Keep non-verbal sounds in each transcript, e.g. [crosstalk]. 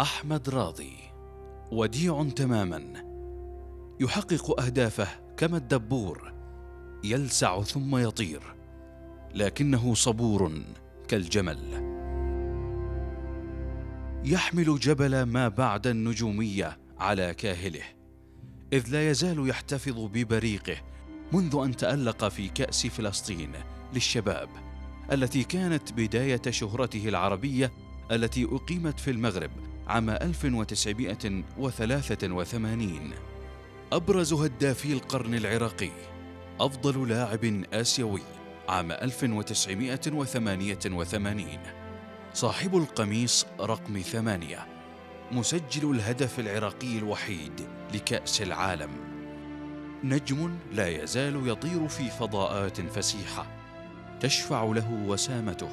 أحمد راضي وديع تماما يحقق أهدافه كما الدبور يلسع ثم يطير لكنه صبور كالجمل يحمل جبل ما بعد النجومية على كاهله إذ لا يزال يحتفظ ببريقه منذ أن تألق في كأس فلسطين للشباب التي كانت بداية شهرته العربية التي أقيمت في المغرب عام 1983 أبرز هدافي القرن العراقي أفضل لاعب آسيوي عام 1988 صاحب القميص رقم ثمانية مسجل الهدف العراقي الوحيد لكأس العالم نجم لا يزال يطير في فضاءات فسيحة تشفع له وسامته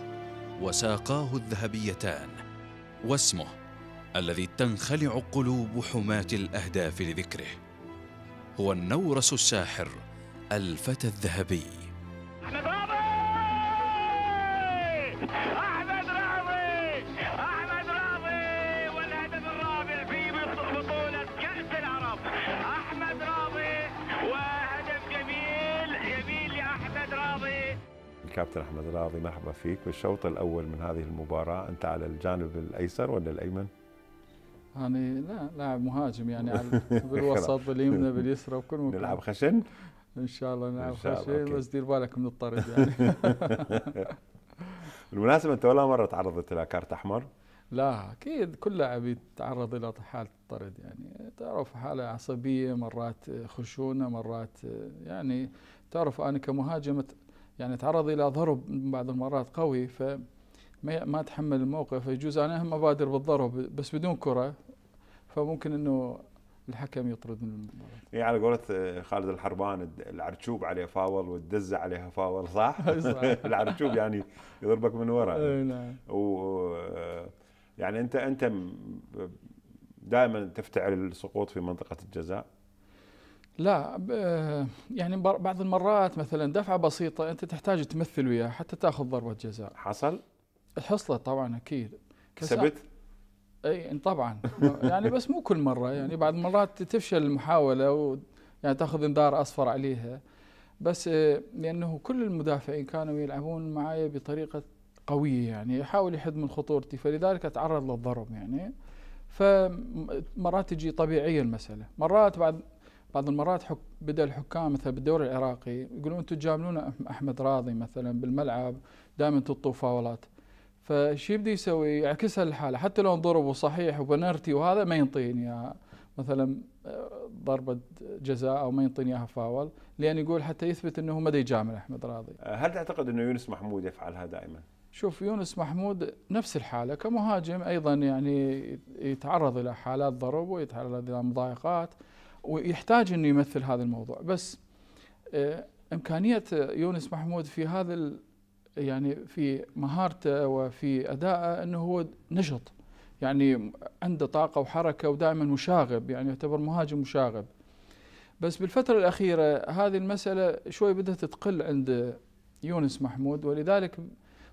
وساقاه الذهبيتان واسمه الذي تنخلع قلوب حماة الأهداف لذكره هو النورس الساحر الفتى الذهبي أحمد رامي أحمد رامي أحمد رامي والهدف الرابع في بطولة كأس العرب أحمد رامي وهدف جميل جميل لأحمد رامي الكابتن أحمد راضي مرحبا فيك بالشوط الأول من هذه المباراة أنت على الجانب الأيسر ولا الأيمن؟ يعني لا لاعب مهاجم يعني [laughs] بالوسط باليمنى باليسرى وكل مكان نلعب خشن؟ ان شاء الله نلعب خشن بس دير بالك من الطرد [laughs] يعني [laughs] بالمناسبة أنت ولا مرة تعرضت إلى كارت أحمر؟ لا أكيد كل لاعب يتعرض إلى حالة الطرد يعني تعرف حالة عصبية مرات خشونة مرات يعني تعرف أنا كمهاجم يعني تعرض إلى ضرب بعض المرات قوي ف ما ما اتحمل الموقف يجوز انا هم ابادر بالضرب بس بدون كره فممكن انه الحكم يطرد من المباراه. يعني على قولة آه، خالد الحربان العرشوب عليه فاول والدزه عليها فاول صح؟ [laughs] [laughs] العرشوب يعني يضربك من ورا. اي نعم. و آه، يعني انت انت دائما تفتعل السقوط في منطقه الجزاء. لا يعني بعض المرات مثلا دفعه بسيطه انت تحتاج تمثل وياها حتى تاخذ ضربه جزاء. حصل؟ الحصله طبعا اكيد كسبت؟ اي طبعا يعني بس مو كل مره يعني بعض المرات تفشل المحاوله و يعني تاخذ انذار اصفر عليها بس آه، لانه كل المدافعين كانوا يلعبون معي بطريقه قويه يعني يحاول يحد من خطورتي فلذلك اتعرض للضرب يعني فمرات تجي طبيعيه المساله مرات بعد بعض المرات حك بدا الحكام مثلا بالدوري العراقي يقولون انتم تجاملون احمد راضي مثلا بالملعب دائما تطوا فاولات فشو يبدي يسوي يعكسها الحالة حتى لو انضرب وصحيح وبنرتي وهذا ما ينطيني اياها مثلا آه، ضربة جزاء او ما ينطيني اياها فاول لان يقول حتى يثبت انه ما يجامل احمد راضي. آه، هل تعتقد انه يونس محمود يفعلها دائما؟ شوف يونس محمود نفس الحالة كمهاجم ايضا يعني يتعرض الى حالات ضرب ويتعرض الى مضايقات ويحتاج انه يمثل هذا الموضوع بس آه، امكانية يونس محمود في هذا يعني في مهارته وفي أدائه أنه هو نشط يعني عنده طاقة وحركة ودائما مشاغب يعني يعتبر مهاجم مشاغب بس بالفترة الأخيرة هذه المسألة شوي بدأت تقل عند يونس محمود ولذلك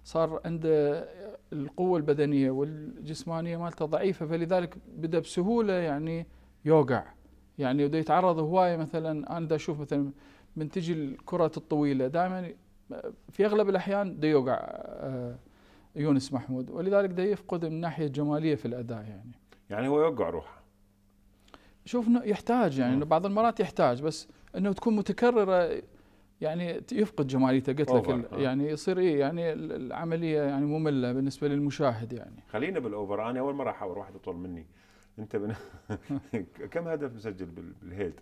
صار عنده القوة البدنية والجسمانية مالته ضعيفة فلذلك بدأ بسهولة يعني يوقع يعني بدأ يتعرض هواية مثلا أنا دا أشوف مثلا من تجي الكرة الطويلة دائما في اغلب الاحيان دي يوقع آه، يونس محمود ولذلك ده يفقد من الناحيه الجماليه في الاداء يعني يعني هو يوقع روحه شوف يحتاج يعني بعض المرات يحتاج بس انه تكون متكرره يعني يفقد جماليته قلت لك آه. يعني يصير ايه يعني العمليه يعني ممله بالنسبه للمشاهد يعني خلينا بالاوفر انا اول مره احاور واحد يطول مني انت بن... [laughs] كم هدف مسجل بالهيد؟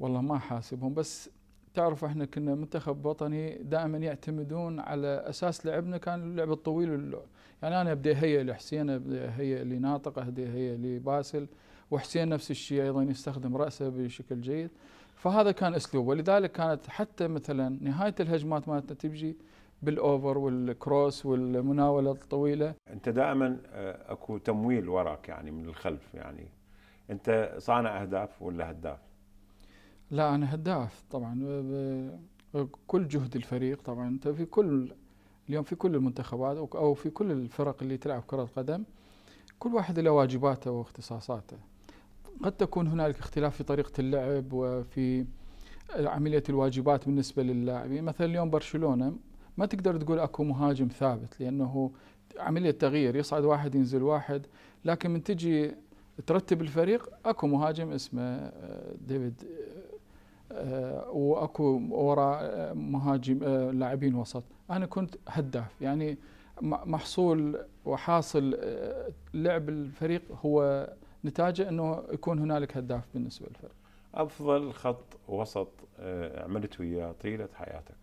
والله ما حاسبهم بس تعرف احنا كنا منتخب وطني دائما يعتمدون على اساس لعبنا كان اللعب الطويل واللعب. يعني انا ابدي هي لحسين ابدي هيا لناطق ابدي هيا لباسل وحسين نفس الشيء ايضا يستخدم راسه بشكل جيد فهذا كان اسلوب ولذلك كانت حتى مثلا نهايه الهجمات مالتنا تبجي بالاوفر والكروس والمناوله الطويله انت دائما آه، اكو تمويل وراك يعني من الخلف يعني انت صانع اهداف ولا هداف لا انا هداف طبعا كل جهد الفريق طبعا انت في كل اليوم في كل المنتخبات او في كل الفرق اللي تلعب كره قدم كل واحد له واجباته واختصاصاته قد تكون هنالك اختلاف في طريقه اللعب وفي عمليه الواجبات بالنسبه للاعبين مثلا اليوم برشلونه ما تقدر تقول اكو مهاجم ثابت لانه عمليه تغيير يصعد واحد ينزل واحد لكن من تجي ترتب الفريق اكو مهاجم اسمه آه، ديفيد آه، آه، واكو وراء آه، مهاجم آه، لاعبين وسط انا كنت هداف يعني محصول وحاصل لعب الفريق هو نتاجه انه يكون هنالك هداف بالنسبه للفريق افضل خط وسط عملت وياه طيله حياتك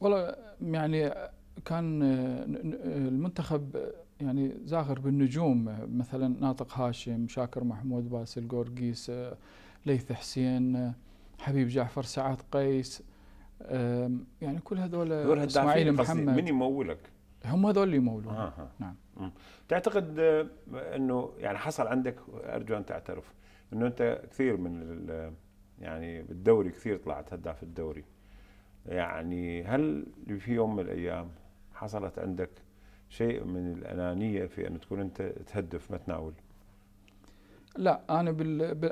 والله يعني كان المنتخب يعني زاخر بالنجوم مثلا ناطق هاشم شاكر محمود باسل جورجيس ليث حسين حبيب جعفر سعاد قيس يعني كل هذول اسماعيل محمد من يمولك؟ هم هذول اللي يمولون آه. آه. نعم م. تعتقد آه، انه يعني حصل عندك ارجو ان تعترف انه انت كثير من يعني بالدوري كثير طلعت هداف الدوري يعني هل في يوم من الايام حصلت عندك شيء من الانانيه في ان تكون انت تهدف ما تناول؟ لا انا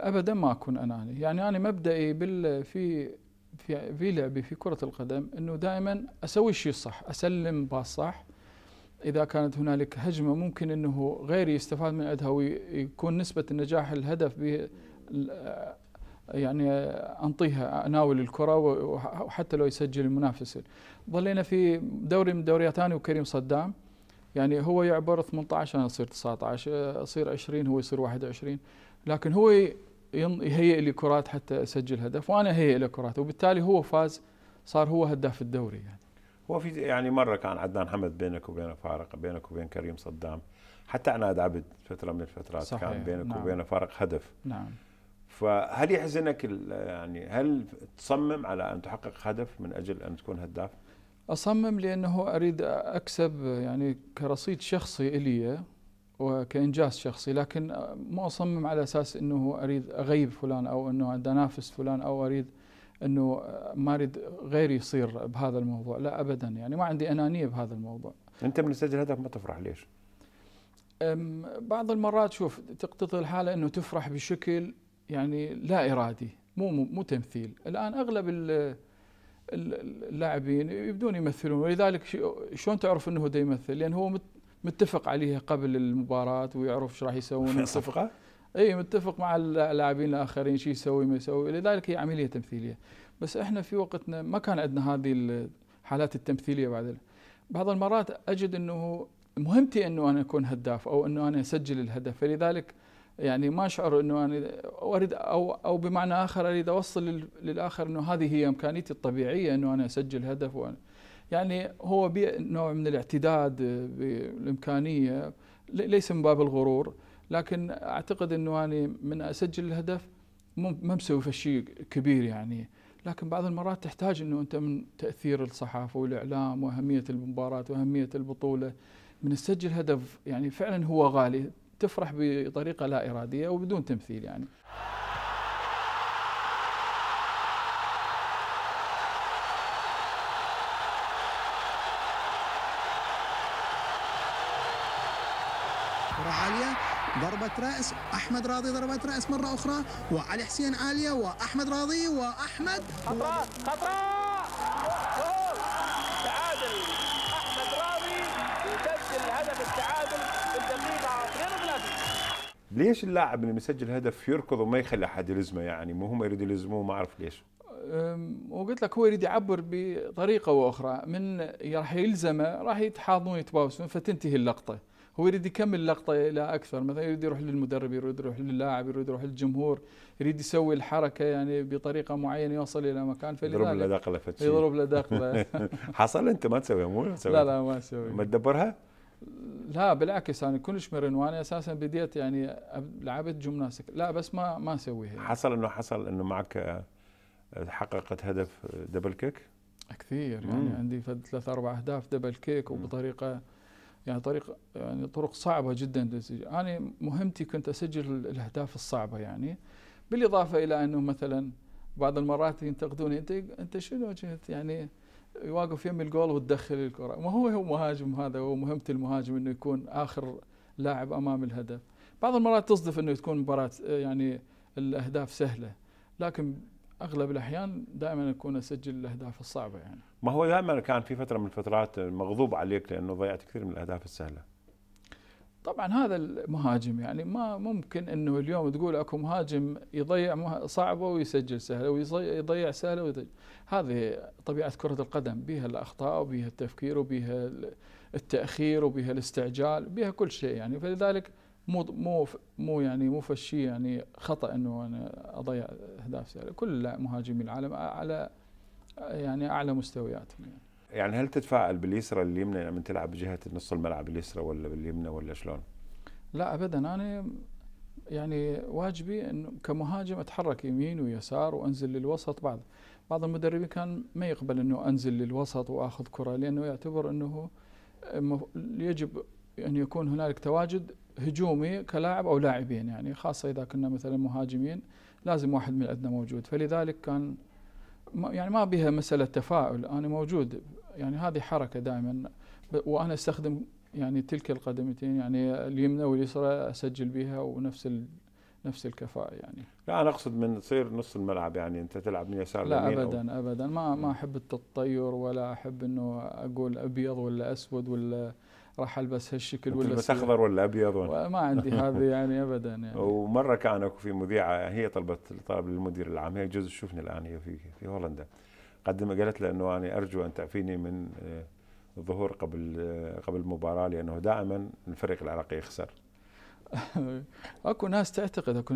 ابدا ما اكون اناني يعني انا مبدئي بال في في في لعبي في كره القدم انه دائما اسوي الشيء الصح اسلم باص صح اذا كانت هنالك هجمه ممكن انه غيري يستفاد من عندها ويكون نسبه النجاح الهدف به يعني انطيها اناول الكره وحتى لو يسجل المنافس ظلينا في دوري من دوريات ثاني وكريم صدام يعني هو يعبر 18 انا اصير 19 اصير 20 هو يصير 21 لكن هو يهيئ لي كرات حتى اسجل هدف وانا اهيئ له كرات وبالتالي هو فاز صار هو هداف الدوري يعني هو في يعني مره كان عدنان حمد بينك وبينه فارق بينك وبين كريم صدام حتى عناد عبد فتره من الفترات صحيح. كان بينك نعم. وبينه فارق هدف نعم فهل يحزنك يعني هل تصمم على ان تحقق هدف من اجل ان تكون هداف؟ أصمم لأنه أريد أكسب يعني كرصيد شخصي إلي وكإنجاز شخصي لكن ما أصمم على أساس أنه أريد أغيب فلان أو أنه أنافس فلان أو أريد أنه ما أريد غيري يصير بهذا الموضوع لا أبدا يعني ما عندي أنانية بهذا الموضوع أنت من سجل هدف ما تفرح ليش؟ بعض المرات شوف تقتضي الحالة أنه تفرح بشكل يعني لا إرادي مو مو تمثيل الآن أغلب اللاعبين يبدون يمثلون ولذلك شلون تعرف انه دا يمثل لان هو متفق عليها قبل المباراه ويعرف ايش راح يسوون [laughs] صفقه اي متفق مع اللاعبين الاخرين شو يسوي ما يسوي لذلك هي عمليه تمثيليه بس احنا في وقتنا ما كان عندنا هذه الحالات التمثيليه بعد بعض المرات اجد انه مهمتي انه انا اكون هداف او انه انا اسجل الهدف فلذلك يعني ما اشعر انه انا اريد او او بمعنى اخر اريد اوصل للاخر انه هذه هي امكانيتي الطبيعيه انه انا اسجل هدف وأنا يعني هو نوع من الاعتداد بالامكانيه ليس من باب الغرور لكن اعتقد انه انا من اسجل الهدف ما مسوي شيء كبير يعني لكن بعض المرات تحتاج انه انت من تاثير الصحافه والاعلام واهميه المباراه واهميه البطوله من تسجل هدف يعني فعلا هو غالي تفرح بطريقه لا اراديه وبدون تمثيل يعني ضربة رأس أحمد راضي ضربة رأس مرة أخرى وعلي حسين عالية وأحمد راضي وأحمد خطرة خطرة تعادل أحمد راضي يسجل هدف التعادل ليش اللاعب اللي مسجل هدف يركض وما يخلي احد يلزمه يعني مو هم يريدوا يلزموه ما اعرف ليش وقلت لك هو يريد يعبر بطريقه واخرى من راح يلزمه راح يتحاضنون يتباوسون فتنتهي اللقطه هو يريد يكمل اللقطة إلى أكثر مثلا يريد يروح للمدرب يريد يروح للاعب يريد يروح للجمهور يريد يسوي الحركة يعني بطريقة معينة يوصل إلى مكان فلذلك يضرب له دقلة يضرب له دقلة [laughs] حصل أنت ما تسويها مو لا لا ما أسوي ما تدبرها؟ لا بالعكس انا يعني كلش مرن وانا اساسا بديت يعني لعبت جمناستيك لا بس ما ما اسويها يعني. حصل انه حصل انه معك آه، حققت هدف دبل كيك؟ كثير يعني مم. عندي ثلاث اربع اهداف دبل كيك وبطريقه يعني طريق يعني طرق صعبه جدا انا انا مهمتي كنت اسجل الاهداف الصعبه يعني بالاضافه الى انه مثلا بعض المرات ينتقدوني انت انت شنو يعني يواقف يم الجول وتدخل الكره ما هو هو مهاجم هذا هو مهمه المهاجم انه يكون اخر لاعب امام الهدف بعض المرات تصدف انه تكون مباراه يعني الاهداف سهله لكن اغلب الاحيان دائما اكون اسجل الاهداف الصعبه يعني ما هو دائما كان في فتره من الفترات مغضوب عليك لانه ضيعت كثير من الاهداف السهله طبعا هذا المهاجم يعني ما ممكن انه اليوم تقول اكو مهاجم يضيع صعبه ويسجل سهله ويضيع سهله ويضيع هذه طبيعه كره القدم بها الاخطاء وبها التفكير وبها التاخير وبها الاستعجال بها كل شيء يعني فلذلك مو مو مو يعني مو فشي يعني خطا انه انا اضيع اهداف سهله كل مهاجمي العالم على يعني اعلى مستوياتهم يعني. يعني هل تتفائل باليسرى اليمنى لما يعني تلعب بجهه نص الملعب اليسرى ولا باليمنى ولا شلون؟ لا ابدا انا يعني واجبي انه كمهاجم اتحرك يمين ويسار وانزل للوسط بعض بعض المدربين كان ما يقبل انه انزل للوسط واخذ كره لانه يعتبر انه يجب ان يكون هنالك تواجد هجومي كلاعب او لاعبين يعني خاصه اذا كنا مثلا مهاجمين لازم واحد من عندنا موجود فلذلك كان يعني ما بها مساله تفاؤل انا موجود يعني هذه حركه دائما وانا استخدم يعني تلك القدمتين يعني اليمنى واليسرى اسجل بها ونفس ال نفس الكفاءة يعني لا أنا أقصد من تصير نص الملعب يعني أنت تلعب من يسار لا أبدا أو أبدا ما ما أحب التطير ولا أحب أنه أقول أبيض ولا أسود ولا راح ألبس هالشكل ولا تلبس أخضر ولا أبيض ولا ما عندي هذه يعني أبدا يعني ومرة كان أكو في مذيعة هي طلبت طلب للمدير العام هي جوز شوفني الآن هي في في هولندا قدم قالت له انه انا ارجو ان تعفيني من الظهور آه، قبل آه، قبل المباراه لانه دائما الفريق العراقي يخسر [laughs] اكو ناس تعتقد اكو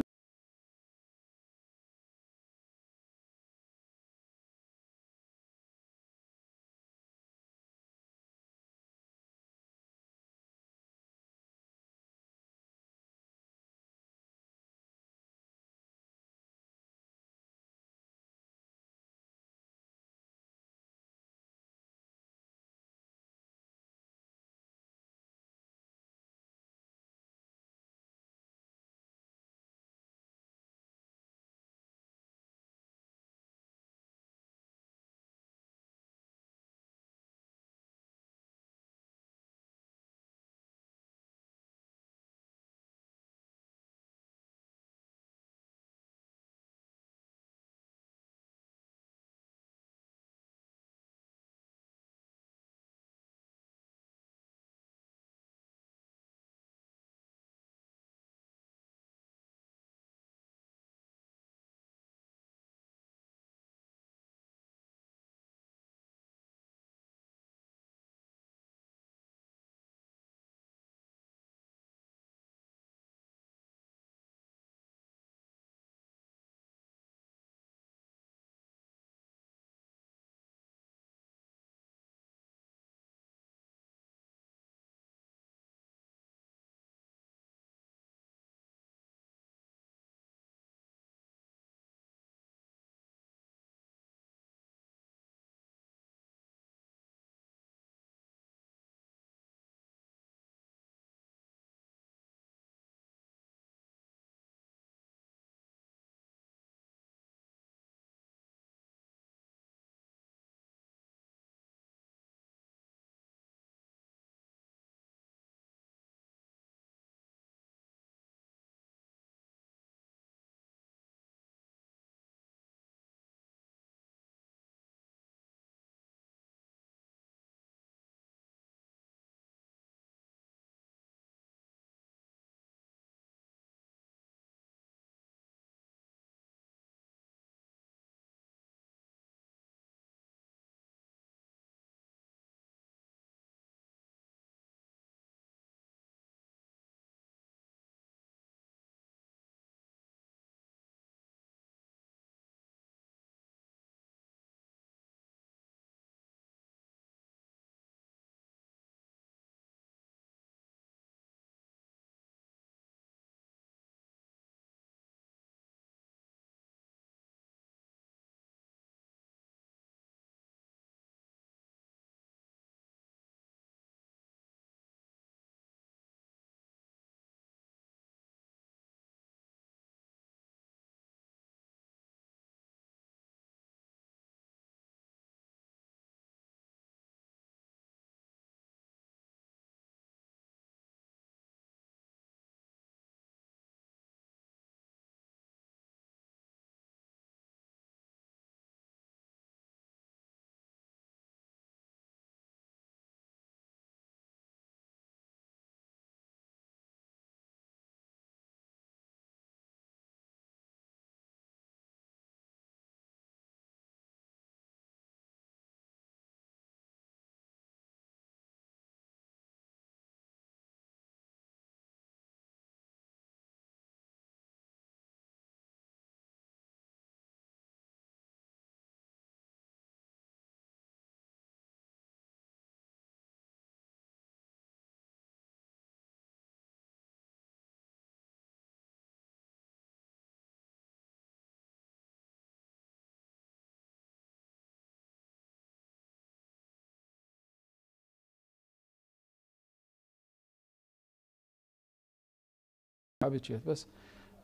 بكيت بس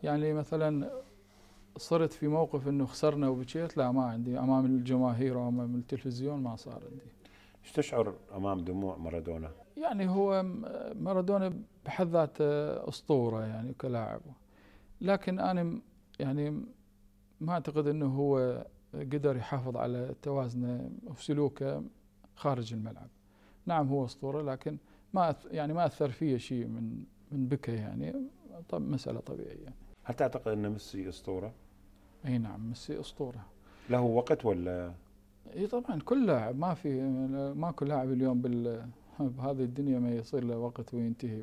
يعني مثلا صرت في موقف انه خسرنا وبكيت لا ما عندي امام الجماهير وامام التلفزيون ما صار عندي ايش تشعر امام دموع مارادونا؟ يعني هو مارادونا بحد ذاته اسطوره يعني كلاعب لكن انا يعني ما اعتقد انه هو قدر يحافظ على توازنه وسلوكه سلوكه خارج الملعب. نعم هو اسطوره لكن ما يعني ما اثر فيه شيء من من بكى يعني طب مسألة طبيعية هل تعتقد أن ميسي أسطورة؟ أي نعم ميسي أسطورة له وقت ولا؟ اي طبعا كل لاعب ما في ماكو لاعب اليوم بال بهذه الدنيا ما يصير له وقت وينتهي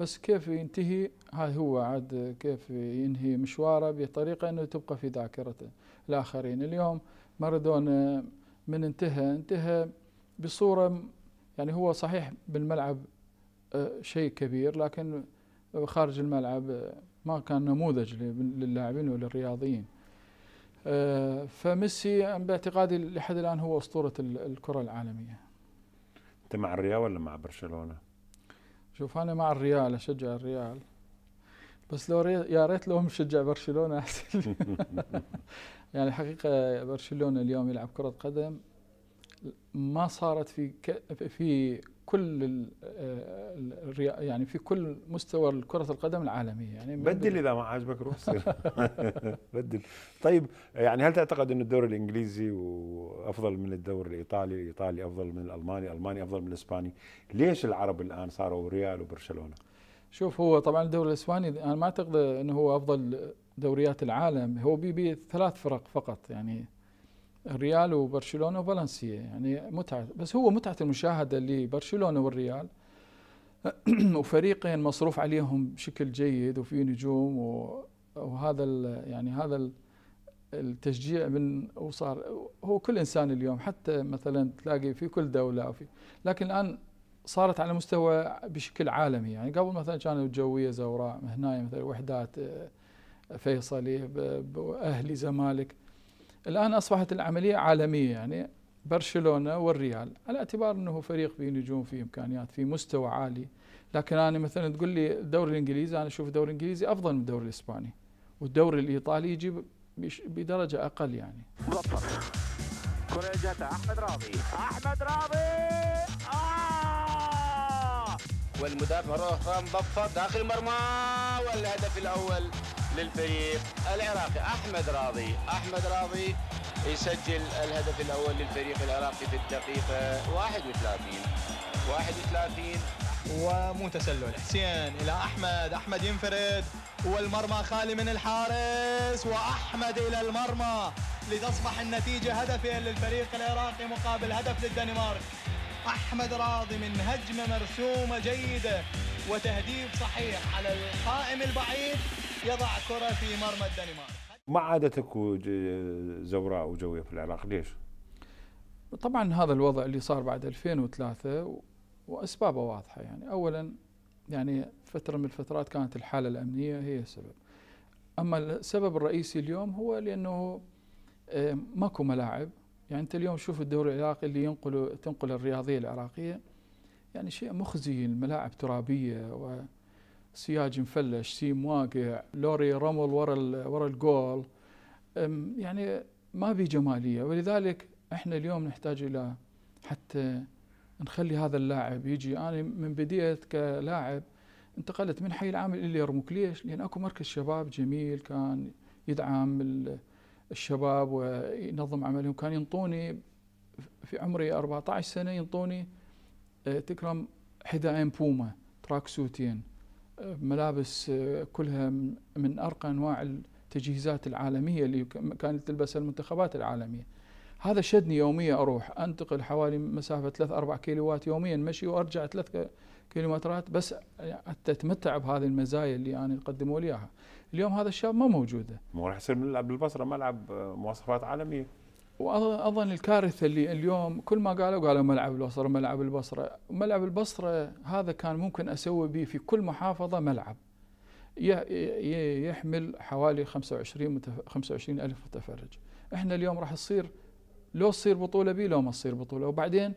بس كيف ينتهي هذا هو عاد كيف ينهي مشواره بطريقه انه تبقى في ذاكرته الاخرين اليوم مارادونا من انتهى انتهى بصوره يعني هو صحيح بالملعب آه، شيء كبير لكن خارج الملعب آه، ما كان نموذج للاعبين وللرياضيين آه، فميسي باعتقادي لحد الان هو اسطوره الكره العالميه انت مع الريال ولا مع برشلونه شوف انا مع الريال اشجع الريال بس لو ري... يا ريت لو [laughs] مشجع برشلونه احسن يعني حقيقه برشلونه اليوم يلعب كره قدم ما صارت في ك... في كل آه، يعني في كل مستوى كرة القدم العالمية يعني بدل إذا ما عاجبك روح [laughs] بدل طيب يعني هل تعتقد أن الدوري الإنجليزي أفضل من الدوري الإيطالي الإيطالي أفضل من الألماني الألماني أفضل من الإسباني ليش العرب الآن صاروا ريال وبرشلونة شوف هو طبعا الدوري الإسباني أنا ما أعتقد أنه هو أفضل دوريات العالم هو بي بي ثلاث فرق فقط يعني الريال وبرشلونه وفالنسيا يعني متعه بس هو متعه المشاهده لبرشلونه والريال [clears throat] وفريقين مصروف عليهم بشكل جيد وفي نجوم وهذا يعني هذا التشجيع من وصار هو كل انسان اليوم حتى مثلا تلاقي في كل دوله وفي لكن الان صارت على مستوى بشكل عالمي يعني قبل مثلا كانوا الجويه زوراء هنا مثلا وحدات آه، فيصلي اهلي زمالك الآن أصبحت العملية عالمية يعني برشلونة والريال على اعتبار أنه فريق فيه نجوم فيه إمكانيات فيه مستوى عالي لكن أنا مثلا تقول لي الدوري الإنجليزي أنا أشوف الدوري الإنجليزي أفضل من الدوري الإسباني والدوري الإيطالي يجيب بدرجة أقل يعني كرة جت أحمد راضي أحمد راضي آه! والمدافع رهران ضفى داخل مرمى والهدف الاول للفريق العراقي احمد راضي احمد راضي يسجل الهدف الاول للفريق العراقي في الدقيقه 31 31 ومو تسلل حسين الى احمد احمد ينفرد والمرمى خالي من الحارس واحمد الى المرمى لتصبح النتيجه هدفين للفريق العراقي مقابل هدف للدنمارك أحمد راضي من هجمة مرسومة جيدة وتهديف صحيح على القائم البعيد يضع كرة في مرمى الدنمارك ما عادت اكو زوراء وجوية في العراق ليش؟ طبعا هذا الوضع اللي صار بعد 2003 وأسبابه واضحة يعني أولا يعني فترة من الفترات كانت الحالة الأمنية هي السبب أما السبب الرئيسي اليوم هو لأنه آه، ماكو ملاعب يعني انت اليوم شوف الدوري العراقي اللي ينقله تنقل الرياضيه العراقيه يعني شيء مخزي الملاعب ترابيه وسياج مفلش سيم واقع لوري رمل ورا ورا الجول يعني ما في جماليه ولذلك احنا اليوم نحتاج الى حتى نخلي هذا اللاعب يجي انا من بديت كلاعب انتقلت من حي العامل الى يرموك ليش؟ لان اكو مركز شباب جميل كان يدعم الشباب وينظم عملهم كان ينطوني في عمري 14 سنه ينطوني آه، تكرم حذاءين بوما تراك سوتين آه، ملابس آه، كلها من ارقى انواع التجهيزات العالميه اللي كانت تلبسها المنتخبات العالميه هذا شدني يوميا اروح انتقل حوالي مسافه 3 4 كيلوات يوميا مشي وارجع 3 كيلومترات بس حتى اتمتع بهذه المزايا اللي انا قدموا لي اياها اليوم هذا الشاب ما موجوده ما راح يصير نلعب بالبصره ملعب مواصفات عالميه واظن الكارثه اللي اليوم كل ما قالوا قالوا ملعب البصره ملعب البصره، ملعب البصره هذا كان ممكن اسوي به في كل محافظه ملعب. يحمل حوالي 25 متف... 25 الف متفرج. احنا اليوم راح تصير لو تصير بطوله به لو ما تصير بطوله وبعدين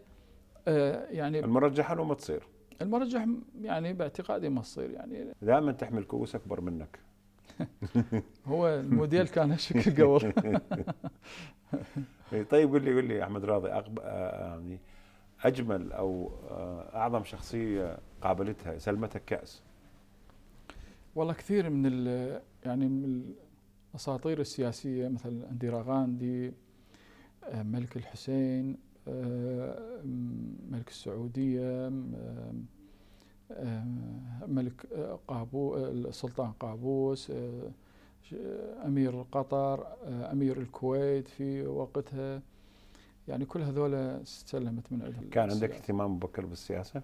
آه يعني المرجح انه ما تصير. المرجح يعني باعتقادي ما تصير يعني دائما تحمل كؤوس اكبر منك. [laughs] هو الموديل كان هالشكل [laughs] قبل إيه، طيب قول لي قول لي احمد راضي آه، يعني اجمل او آه، اعظم شخصيه قابلتها سلمتك كاس والله كثير من ال يعني من الاساطير السياسيه مثل انديرا غاندي آه، ملك الحسين ملك السعوديه آه، ملك آه، قابو آه، السلطان قابوس أمير قطر أمير الكويت في وقتها يعني كل هذول استلمت من عندهم كان عندك اهتمام بكر بالسياسة؟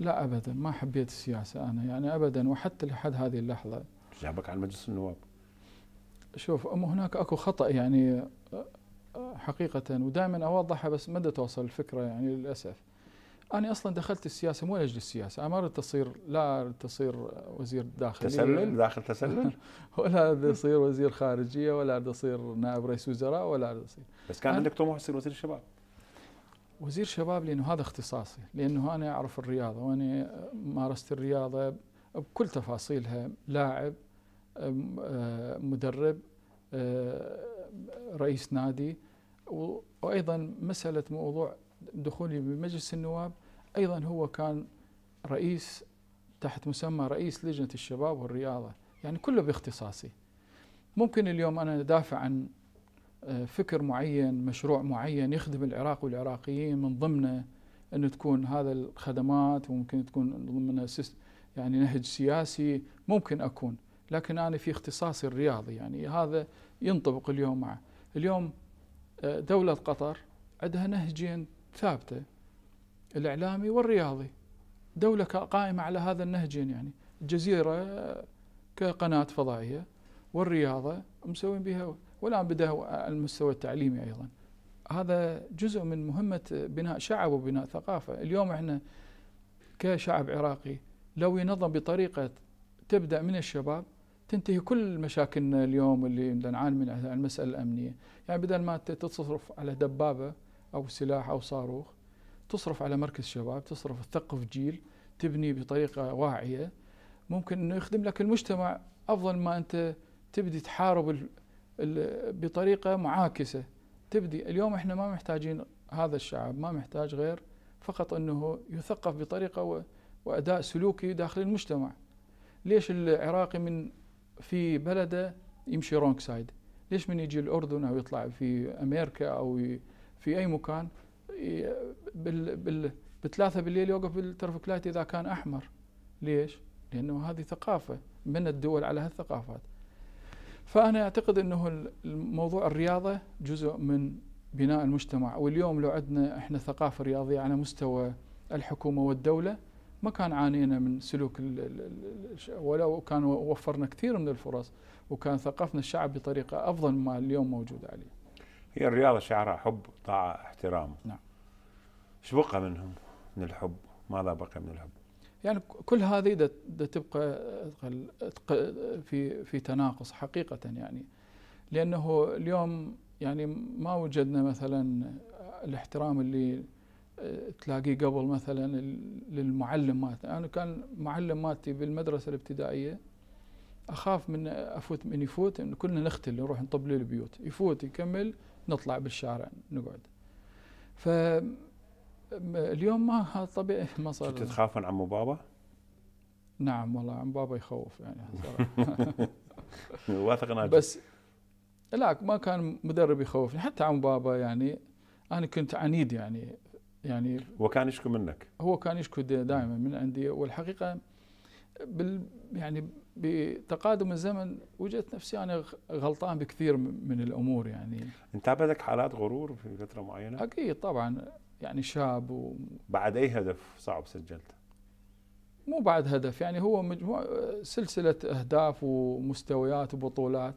لا أبدا ما حبيت السياسة أنا يعني أبدا وحتى لحد هذه اللحظة جابك على مجلس النواب شوف أم هناك أكو خطأ يعني حقيقة ودائما أوضحها بس ما توصل الفكرة يعني للأسف انا اصلا دخلت السياسه مو لاجل السياسه، انا ما اردت اصير لا اردت اصير وزير داخلي تسلل داخل تسلل [laughs] ولا اردت اصير وزير خارجيه ولا اردت اصير نائب رئيس وزراء ولا اردت اصير بس كان عندك طموح تصير وزير الشباب وزير شباب لانه هذا اختصاصي، لانه انا اعرف الرياضه وانا مارست الرياضه بكل تفاصيلها لاعب أه، مدرب أه، رئيس نادي وايضا مساله موضوع دخولي بمجلس النواب أيضا هو كان رئيس تحت مسمى رئيس لجنة الشباب والرياضة يعني كله باختصاصي ممكن اليوم أنا أدافع عن آه، فكر معين مشروع معين يخدم العراق والعراقيين من ضمنه أنه تكون هذا الخدمات وممكن تكون ضمن يعني نهج سياسي ممكن أكون لكن أنا في اختصاصي الرياضي يعني هذا ينطبق اليوم معه اليوم آه، دولة قطر عندها نهجين ثابته الاعلامي والرياضي دوله قائمه على هذا النهجين يعني الجزيره كقناه فضائيه والرياضه مسوين بها والان بدا المستوى التعليمي ايضا هذا جزء من مهمه بناء شعب وبناء ثقافه اليوم احنا كشعب عراقي لو ينظم بطريقه تبدا من الشباب تنتهي كل مشاكلنا اليوم اللي نعاني منها المساله الامنيه يعني بدل ما تتصرف على دبابه أو سلاح أو صاروخ تصرف على مركز شباب تصرف تثقف جيل تبني بطريقة واعية ممكن أنه يخدم لك المجتمع أفضل ما أنت تبدي تحارب الـ الـ بطريقة معاكسة تبدي اليوم احنا ما محتاجين هذا الشعب ما محتاج غير فقط أنه يثقف بطريقة وأداء سلوكي داخل المجتمع ليش العراقي من في بلده يمشي رونك سايد ليش من يجي الأردن أو يطلع في أمريكا أو في اي مكان بال بال بثلاثة بالليل يوقف بالترافيك لايت اذا كان احمر ليش؟ لانه هذه ثقافه من الدول على هالثقافات فانا اعتقد انه الموضوع الرياضه جزء من بناء المجتمع واليوم لو عندنا احنا ثقافه رياضيه على مستوى الحكومه والدوله ما كان عانينا من سلوك ولو كان وفرنا كثير من الفرص وكان ثقافنا الشعب بطريقه افضل مما اليوم موجود عليه هي الرياضة شعرها حب طاعة احترام نعم ايش بقى منهم من الحب ماذا بقى من الحب يعني كل هذه ده, تبقى في في تناقص حقيقة يعني لأنه اليوم يعني ما وجدنا مثلا الاحترام اللي آه، تلاقيه قبل مثلا للمعلم مالتي أنا يعني كان معلم مالتي بالمدرسة الابتدائية أخاف من أفوت من يفوت إن كلنا نختل نروح نطب للبيوت يفوت يكمل نطلع بالشارع نقعد ف اليوم ما طبيعي [laughs] ما صار كنت تخافون عمو بابا؟ نعم والله عم بابا يخوف يعني [laughs] [laughs] واثق بس لا ما كان مدرب يخوفني حتى عم بابا يعني انا كنت عنيد يعني يعني هو كان يشكو منك هو كان يشكو دائما من عندي والحقيقه بال يعني بتقادم الزمن وجدت نفسي انا غلطان بكثير من الامور يعني انتابتك حالات غرور في فتره معينه؟ اكيد طبعا يعني شاب و... بعد اي هدف صعب سجلته؟ مو بعد هدف يعني هو مجموع سلسله اهداف ومستويات وبطولات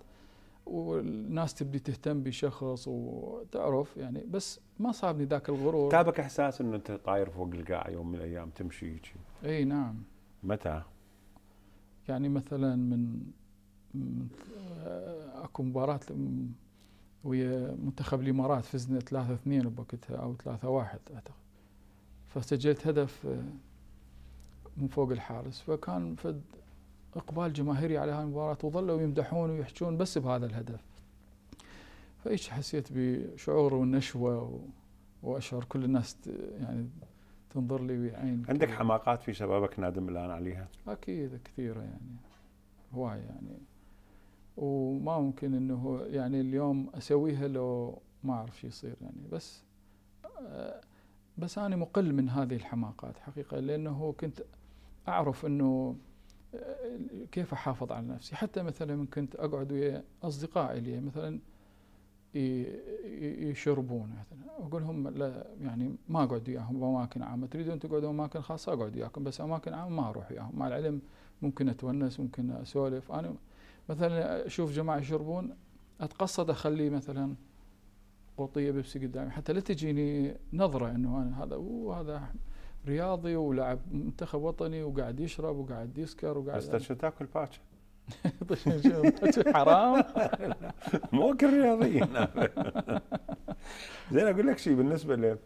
والناس تبدي تهتم بشخص وتعرف يعني بس ما صابني ذاك الغرور تابك احساس انه انت طاير فوق القاع يوم من الايام تمشي هيك اي نعم متى؟ يعني مثلا من اكو مباراه ويا منتخب الامارات فزنا 3 2 بوقتها او 3 1 اعتقد فسجلت هدف آه، من فوق الحارس فكان فد اقبال جماهيري على هاي المباراه وظلوا يمدحون ويحجون بس بهذا الهدف فايش حسيت بشعور والنشوه واشعر كل الناس يعني تنظر لي بعين عندك كده. حماقات في شبابك نادم الان عليها؟ اكيد كثيره يعني هواي يعني وما ممكن انه يعني اليوم اسويها لو ما اعرف شو يصير يعني بس آه، بس انا مقل من هذه الحماقات حقيقه لانه كنت اعرف انه آه، كيف احافظ على نفسي حتى مثلا كنت اقعد ويا اصدقائي لي مثلا يشربون مثلا اقول لهم لا يعني ما اقعد وياهم باماكن عامه تريدون تقعدوا اماكن خاصه اقعد وياكم بس اماكن عامه ما اروح وياهم مع العلم ممكن اتونس ممكن اسولف انا مثلا اشوف جماعه يشربون اتقصد اخلي مثلا قوطيه بيبسي قدامي حتى لا تجيني نظره انه انا هذا وهذا رياضي ولاعب منتخب وطني وقاعد يشرب وقاعد يسكر وقاعد بس شو تاكل باكر [laughs] طيب، طيب، حرام [laughs] مو رياضيين زين اقول لك شيء بالنسبه ل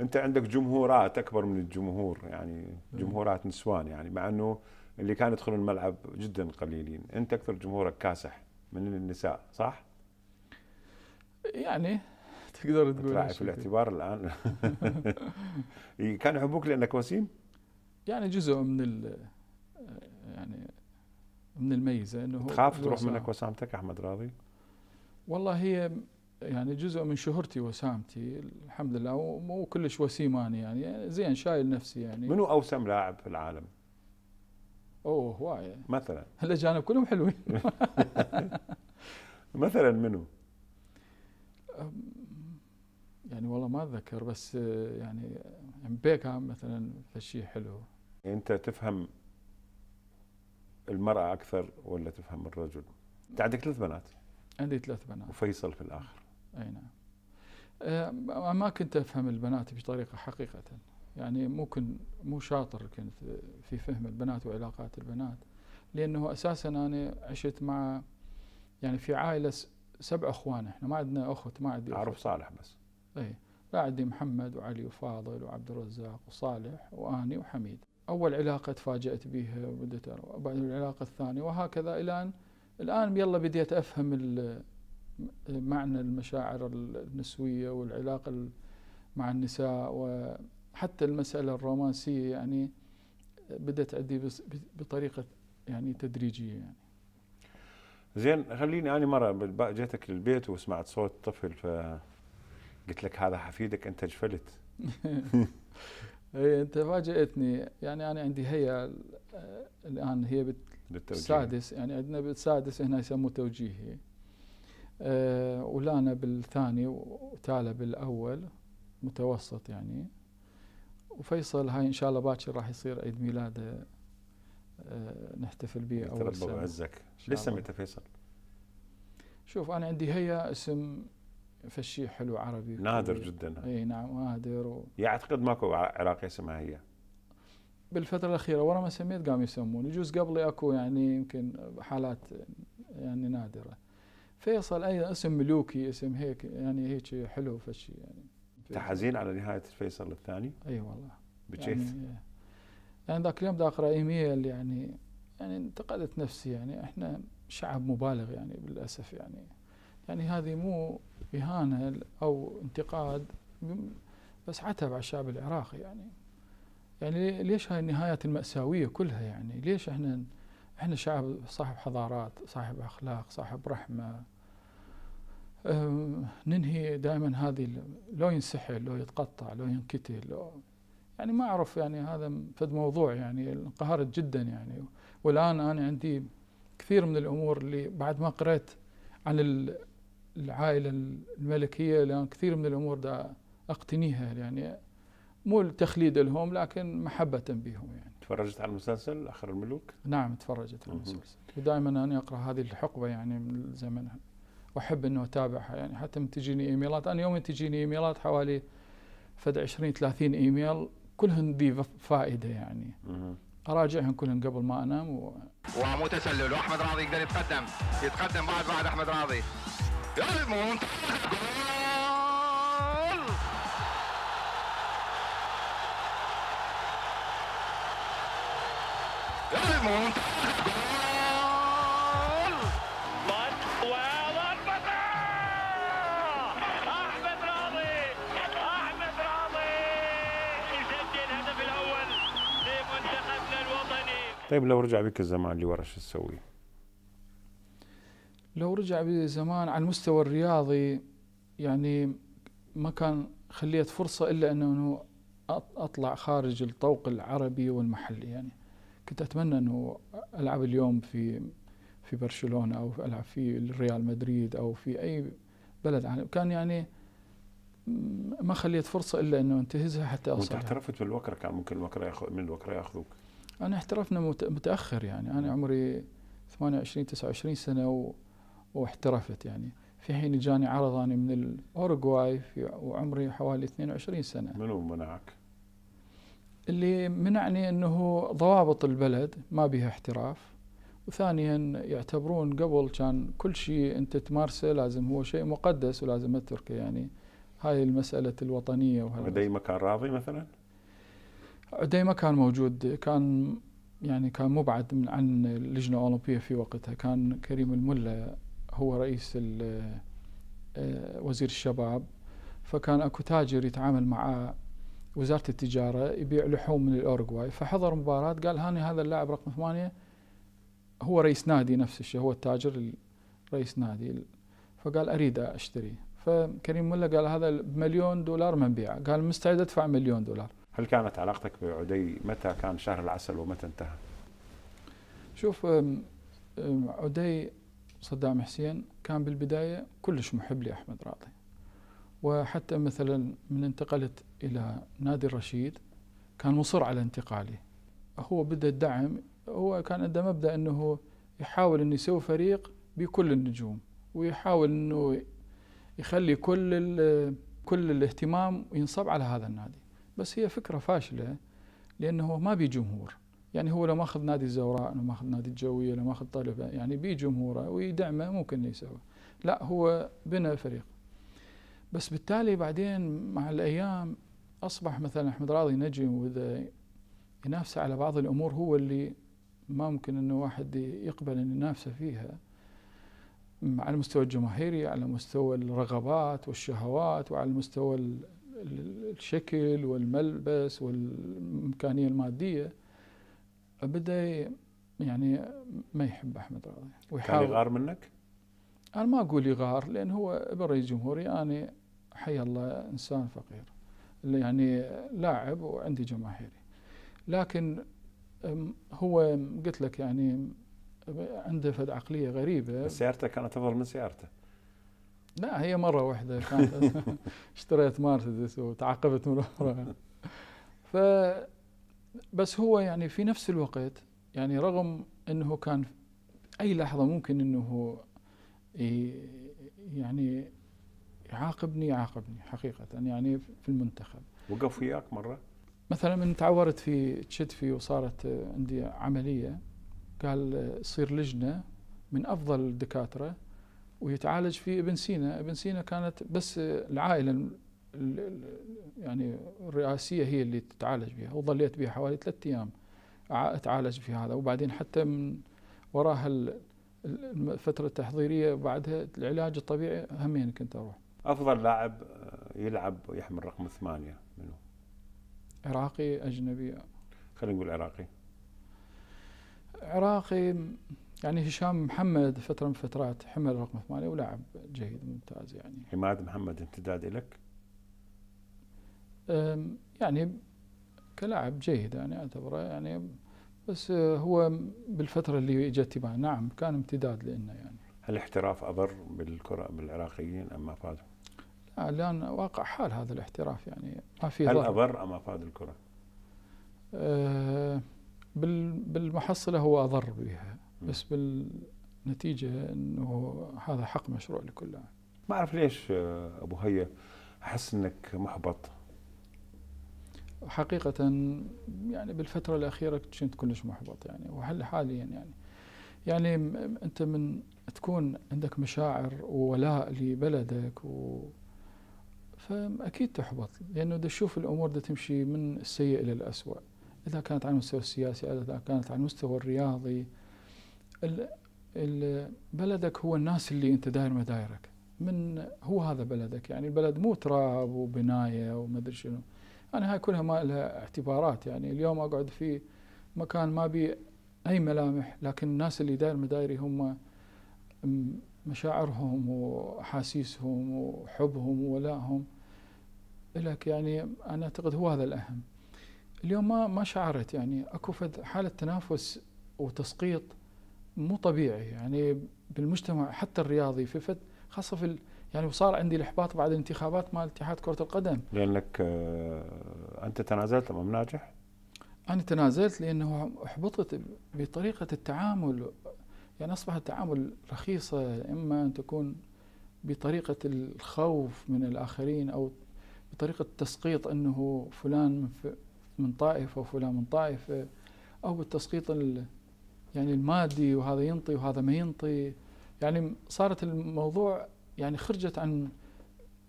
انت عندك جمهورات اكبر من الجمهور يعني جمهورات نسوان يعني مع انه اللي كانوا يدخلون الملعب جدا قليلين انت اكثر جمهورك كاسح من النساء صح يعني تقدر تقول تراعي في الاعتبار الان [laughs] كانوا يحبوك لانك وسيم يعني جزء من ال من الميزه انه تخاف تروح منك وسامتك احمد راضي؟ والله هي يعني جزء من شهرتي وسامتي الحمد لله ومو كلش وسيم انا يعني زين شايل نفسي يعني منو اوسم لاعب في العالم؟ اوه هوايه مثلا [laughs] الاجانب كلهم حلوين [laughs] مثلا منو؟ يعني والله ما اتذكر بس يعني بيكهام مثلا فشي حلو انت تفهم المرأة أكثر ولا تفهم الرجل؟ أنت عندك ثلاث بنات عندي ثلاث بنات وفيصل في الآخر أي نعم أه، ما كنت أفهم البنات بطريقة حقيقة يعني مو كنت مو شاطر كنت في فهم البنات وعلاقات البنات لأنه أساسا أنا عشت مع يعني في عائلة سبع أخوان إحنا ما عندنا أخت ما عندي أعرف صالح بس أي لا عندي محمد وعلي وفاضل وعبد الرزاق وصالح وأني وحميد أول علاقة تفاجأت بها مدة بعدين العلاقة الثانية وهكذا إلى أن الآن يلا بديت أفهم معنى المشاعر النسوية والعلاقة مع النساء وحتى المسألة الرومانسية يعني بدت عندي بطريقة يعني تدريجية يعني زين خليني أنا مرة جيتك للبيت وسمعت صوت طفل ف قلت لك هذا حفيدك أنت جفلت [laughs] اي انت فاجئتني يعني انا عندي هيئه آه، الان هي بالسادس يعني عندنا بالسادس هنا يسموه توجيهي أه ولانا بالثاني وتالا بالاول متوسط يعني وفيصل هاي ان شاء الله باكر راح يصير عيد ميلاده أه نحتفل به اول سنه يعزك ليش سميته فيصل؟ شوف انا عندي هيئه اسم فشي حلو عربي نادر جدا اي إيه، نعم نادر و... يعتقد ماكو عراقي اسمها هي بالفترة الأخيرة ورا ما سميت قام يسمون يجوز قبلي أكو يعني يمكن حالات يعني نادرة فيصل أيضا اسم ملوكي اسم هيك يعني هيك حلو فشي يعني انت حزين على نهاية فيصل الثاني؟ أي أيوة والله بكيت؟ يعني, يعني ذاك اليوم ذاك إيميل يعني يعني انتقدت نفسي يعني احنا شعب مبالغ يعني بالأسف يعني يعني هذه مو إهانة أو انتقاد بس عتب على الشعب العراقي يعني يعني ليش هاي النهايات المأساوية كلها يعني ليش احنا احنا شعب صاحب حضارات صاحب أخلاق صاحب رحمة ننهي دائما هذه لو ينسحل لو يتقطع لو ينكتل لو يعني ما أعرف يعني هذا فد موضوع يعني انقهرت جدا يعني والآن أنا عندي كثير من الأمور اللي بعد ما قرأت عن العائلة الملكية لأن كثير من الأمور دا أقتنيها يعني مو التخليد لهم لكن محبة بهم يعني تفرجت على المسلسل آخر الملوك؟ نعم تفرجت على المسلسل ودائما أنا أقرأ هذه الحقبة يعني من زمنها وأحب أنه أتابعها يعني حتى من تجيني إيميلات أنا يوم تجيني إيميلات حوالي فد 20 30 إيميل كلهن ذي فائدة يعني اراجعهم كلهم قبل ما انام و... ومتسلل واحمد راضي يقدر يتقدم يتقدم بعد بعد احمد راضي احمد راضي احمد راضي يسجل الهدف الاول لمنتخبنا الوطني طيب لو رجع بك الزمان لورا شو تسوي؟ لو رجع بزمان على المستوى الرياضي يعني ما كان خليت فرصة إلا أنه أطلع خارج الطوق العربي والمحلي يعني كنت أتمنى أنه ألعب اليوم في في برشلونة أو ألعب في ريال مدريد أو في أي بلد عالم كان يعني ما خليت فرصة إلا أنه انتهزها حتى أوصل وأنت احترفت بالوكرة كان ممكن الوكرة ياخذ من الوكرة ياخذوك أنا احترفنا متأخر يعني أنا نعم. عمري 28 29 سنة و واحترفت يعني في حين جاني عرض انا من الاورجواي وعمري حوالي 22 سنه منو منعك؟ اللي منعني انه ضوابط البلد ما بها احتراف وثانيا يعتبرون قبل كان كل شيء انت تمارسه لازم هو شيء مقدس ولازم تتركه يعني هاي المساله الوطنيه ما كان راضي مثلا؟ عدي ما كان موجود كان يعني كان مبعد من عن اللجنه الاولمبيه في وقتها كان كريم الملا هو رئيس آه، وزير الشباب فكان اكو تاجر يتعامل مع وزاره التجاره يبيع لحوم من الاورجواي فحضر مباراه قال هاني هذا اللاعب رقم ثمانيه هو رئيس نادي نفس الشيء هو التاجر رئيس نادي فقال اريد اشتري فكريم ملا قال هذا بمليون دولار نبيعه قال مستعد ادفع مليون دولار هل كانت علاقتك بعدي متى كان شهر العسل ومتى انتهى؟ شوف عدي صدام حسين كان بالبداية كلش محب لأحمد راضي وحتى مثلا من انتقلت إلى نادي الرشيد كان مصر على انتقالي هو بدأ الدعم هو كان عنده مبدأ أنه يحاول أنه يسوي فريق بكل النجوم ويحاول أنه يخلي كل كل الاهتمام ينصب على هذا النادي بس هي فكرة فاشلة لأنه ما بي جمهور يعني هو لو ماخذ نادي الزوراء لو ماخذ نادي الجويه لو ماخذ طلبه يعني بي جمهوره ويدعمه ممكن يسوي لا هو بنى فريق بس بالتالي بعدين مع الايام اصبح مثلا احمد راضي نجم واذا ينافسه على بعض الامور هو اللي ما ممكن انه واحد يقبل ان ينافسه فيها على المستوى الجماهيري على مستوى الرغبات والشهوات وعلى مستوى الشكل والملبس والامكانيه الماديه بدا يعني ما يحب احمد راضي ويحاول كان يغار منك؟ انا ما اقول يغار لان هو برئيس جمهوري انا يعني حي الله انسان فقير يعني لاعب وعندي جماهيري لكن هو قلت لك يعني عنده فد عقليه غريبه سيارته كانت افضل من سيارته لا هي مره واحده كانت [laughs] اشتريت مرسيدس وتعاقبت من وراها ف بس هو يعني في نفس الوقت يعني رغم انه كان اي لحظه ممكن انه يعني يعاقبني يعاقبني حقيقه يعني في المنتخب وقف وياك مره مثلا من تعورت في كتفي وصارت عندي عمليه قال صير لجنه من افضل الدكاتره ويتعالج في ابن سينا ابن سينا كانت بس العائله يعني الرئاسيه هي اللي تتعالج بها وظليت بها حوالي ثلاثة ايام اتعالج في هذا وبعدين حتى من وراها الفتره التحضيريه بعدها العلاج الطبيعي همين كنت اروح افضل لاعب آه، يلعب ويحمل رقم ثمانيه منو؟ عراقي اجنبي خلينا نقول عراقي عراقي يعني هشام محمد فتره من فترات حمل رقم ثمانيه ولعب جيد ممتاز يعني عماد محمد امتداد لك؟ يعني كلاعب جيد يعني اعتبره يعني بس هو بالفتره اللي اجت معه نعم كان امتداد لنا يعني هل الاحتراف اضر بالكره بالعراقيين ام افاد؟ لا الان واقع حال هذا الاحتراف يعني ما في هل ابر اضر ام افاد الكره؟ أه بالمحصله هو اضر بها بس بالنتيجه انه هذا حق مشروع لكل لاعب. ما اعرف ليش ابو هيا احس انك محبط حقيقة يعني بالفترة الأخيرة كنت كلش محبط يعني وحل حاليا يعني يعني أنت من تكون عندك مشاعر وولاء لبلدك و فأكيد تحبط لأنه دا تشوف الأمور دا تمشي من السيء إلى الأسوأ إذا كانت على المستوى السياسي إذا كانت على المستوى الرياضي ال... ال... بلدك هو الناس اللي أنت داير مدايرك من هو هذا بلدك يعني البلد مو تراب وبناية ومدري شنو أنا يعني هاي كلها ما لها اعتبارات يعني اليوم أقعد في مكان ما بي أي ملامح لكن الناس اللي داير مدايري هم مشاعرهم وأحاسيسهم وحبهم وولائهم لك يعني أنا أعتقد هو هذا الأهم اليوم ما ما شعرت يعني اكو فد حاله تنافس وتسقيط مو طبيعي يعني بالمجتمع حتى الرياضي في فد خاصه في يعني وصار عندي الاحباط بعد الانتخابات مال اتحاد كره القدم لانك آه، انت تنازلت امام ناجح انا تنازلت لانه احبطت بطريقه التعامل يعني اصبح التعامل رخيصه اما ان تكون بطريقه الخوف من الاخرين او بطريقه التسقيط انه فلان من طائفه وفلان من طائفه او بالتسقيط يعني المادي وهذا ينطي وهذا ما ينطي يعني صارت الموضوع يعني خرجت عن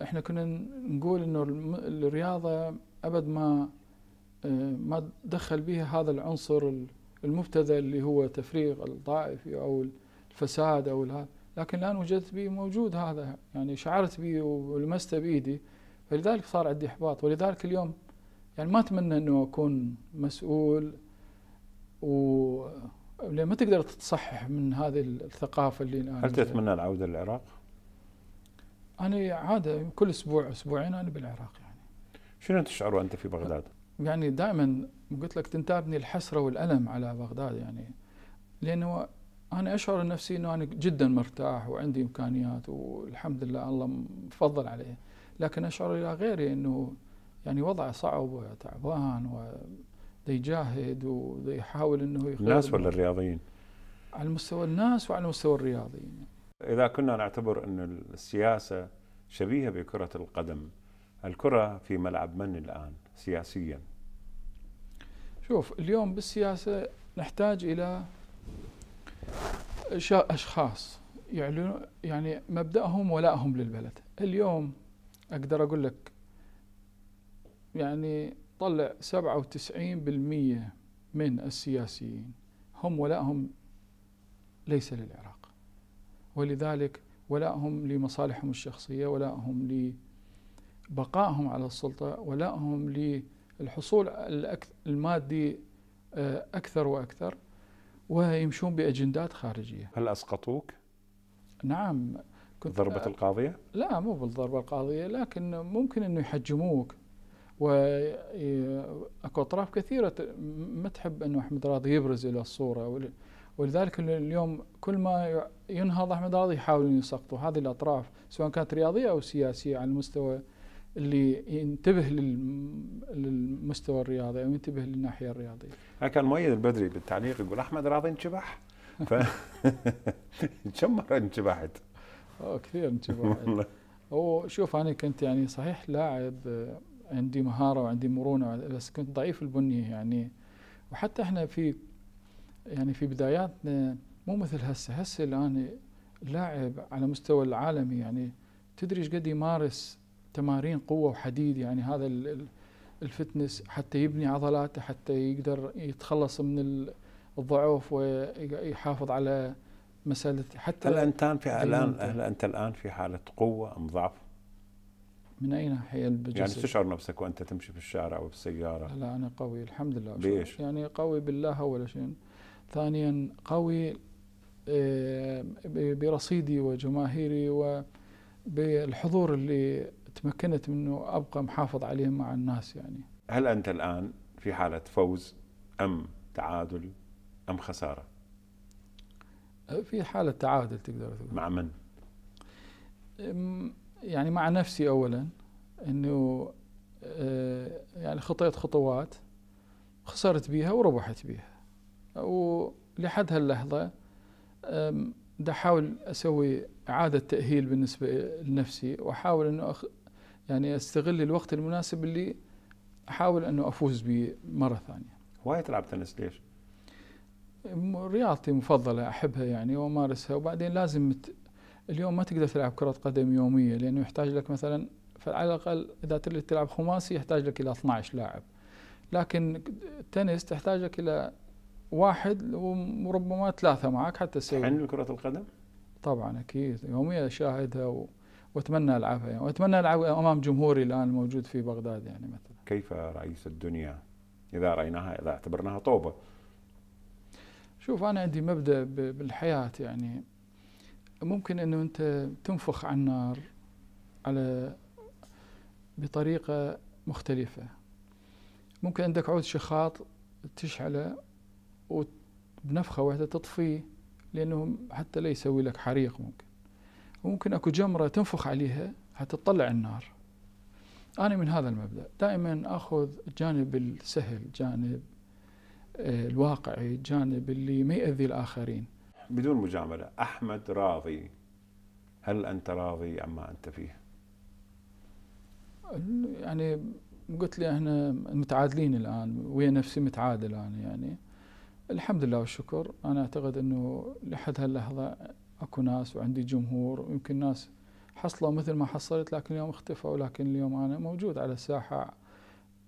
احنا كنا نقول انه الرياضه ابد ما آه، ما دخل بها هذا العنصر المبتذل اللي هو تفريغ الطائفي او الفساد او هذا لكن الان وجدت به موجود هذا يعني شعرت به ولمسته بايدي فلذلك صار عندي احباط ولذلك اليوم يعني ما اتمنى انه اكون مسؤول و ما تقدر تتصحح من هذه الثقافه اللي الان هل تتمنى العوده للعراق؟ انا عاده كل اسبوع اسبوعين انا بالعراق يعني شنو تشعر وانت في بغداد؟ يعني دائما قلت لك تنتابني الحسره والالم على بغداد يعني لانه انا اشعر نفسي انه انا جدا مرتاح وعندي امكانيات والحمد لله الله مفضل عليه لكن اشعر الى غيري انه يعني وضعه صعب وتعبان و يجاهد ويحاول انه الناس ولا الرياضيين؟ على مستوى الناس وعلى مستوي الرياضيين إذا كنا نعتبر أن السياسة شبيهة بكرة القدم الكرة في ملعب من الآن سياسيا شوف اليوم بالسياسة نحتاج إلى أشخاص يعلنون يعني مبدأهم ولائهم للبلد اليوم أقدر أقول لك يعني طلع 97% من السياسيين هم ولائهم ليس للعراق ولذلك ولائهم لمصالحهم الشخصية ولائهم لبقائهم على السلطة ولائهم للحصول المادي آه، أكثر وأكثر ويمشون بأجندات خارجية هل أسقطوك؟ نعم كنت ضربة القاضية؟ لا مو بالضربة القاضية لكن ممكن أنه يحجموك واكو آه، اطراف كثيره ما تحب انه احمد راضي يبرز الى الصوره ولذلك اليوم كل ما ينهض احمد راضي يحاولون يسقطوا هذه الاطراف سواء كانت رياضيه او سياسيه على المستوى اللي ينتبه للمستوى الرياضي او ينتبه للناحيه الرياضيه. كان مؤيد البدري بالتعليق يقول احمد راضي انشبح ف [laughs] كم مره انشبحت؟ كثير انشبحت وشوف انا كنت يعني صحيح لاعب عندي مهاره وعندي مرونه بس كنت ضعيف البنيه يعني وحتى احنا في يعني في بداياتنا مو مثل هسه هسه الان لاعب على مستوى العالمي يعني تدري ايش قد يمارس تمارين قوه وحديد يعني هذا الفتنس حتى يبني عضلاته حتى يقدر يتخلص من الضعف ويحافظ على مساله حتى هل انت في الان هل انت الان في حاله قوه ام ضعف؟ من اي ناحيه البجسد؟ يعني تشعر نفسك وانت تمشي في الشارع او في السياره؟ لا انا قوي الحمد لله بإيش؟ يعني قوي بالله اول شيء ثانيا قوي آه، برصيدي وجماهيري وبالحضور اللي تمكنت منه أبقى محافظ عليه مع الناس يعني هل أنت الآن في حالة فوز أم تعادل أم خسارة؟ في حالة تعادل تقدر تقول مع من؟ يعني مع نفسي أولا أنه آه، يعني خطيت خطوات خسرت بيها وربحت بيها ولحد هاللحظة دا حاول أسوي إعادة تأهيل بالنسبة لنفسي وأحاول أنه أخ يعني أستغل الوقت المناسب اللي أحاول أنه أفوز به مرة ثانية هواية تلعب تنس ليش؟ رياضتي مفضلة أحبها يعني وأمارسها وبعدين لازم مت اليوم ما تقدر تلعب كرة قدم يومية لأنه يحتاج لك مثلا فعلى الأقل إذا تريد تلعب خماسي يحتاج لك إلى 12 لاعب لكن التنس تحتاج لك إلى واحد وربما ثلاثه معك حتى تسوي حن كره القدم؟ طبعا اكيد يوميا اشاهدها و... واتمنى العبها يعني واتمنى العبها امام جمهوري الان الموجود في بغداد يعني مثلا كيف رئيس الدنيا اذا رايناها اذا اعتبرناها طوبه شوف انا عندي مبدا بالحياه يعني ممكن انه انت تنفخ على النار على بطريقه مختلفه ممكن عندك عود شخاط تشعله وبنفخة واحدة تطفيه لأنه حتى لا يسوي لك حريق ممكن وممكن أكو جمرة تنفخ عليها حتى تطلع النار أنا من هذا المبدأ دائما أخذ الجانب السهل جانب آه، الواقعي الجانب اللي ما يأذي الآخرين بدون مجاملة أحمد راضي هل أنت راضي عما أنت فيه؟ يعني قلت لي احنا متعادلين الآن ويا نفسي متعادل أنا يعني الحمد لله والشكر أنا أعتقد أنه لحد هاللحظة أكو ناس وعندي جمهور ويمكن ناس حصلوا مثل ما حصلت لكن اليوم اختفوا لكن اليوم أنا موجود على الساحة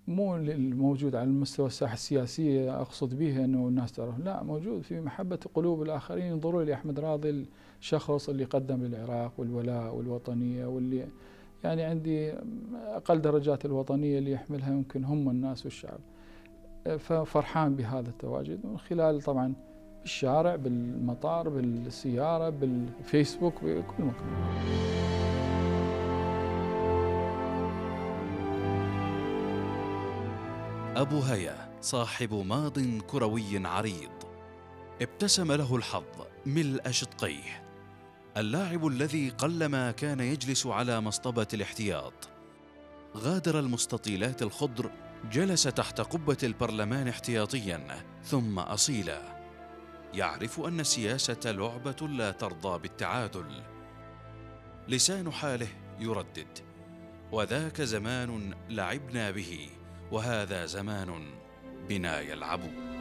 مو الموجود على المستوى الساحة السياسية أقصد بها أنه الناس تعرف لا موجود في محبة قلوب الآخرين ينظروا لي أحمد راضي الشخص اللي قدم للعراق والولاء والوطنية واللي يعني عندي أقل درجات الوطنية اللي يحملها يمكن هم الناس والشعب ففرحان بهذا التواجد من خلال طبعا الشارع بالمطار بالسيارة بالفيسبوك بكل مكان أبو هيا صاحب ماض كروي عريض ابتسم له الحظ ملء شدقيه اللاعب الذي قلما كان يجلس على مصطبة الاحتياط غادر المستطيلات الخضر جلس تحت قبة البرلمان احتياطيا ثم أصيلا يعرف أن السياسة لعبة لا ترضى بالتعادل لسان حاله يردد وذاك زمان لعبنا به وهذا زمان بنا يلعبون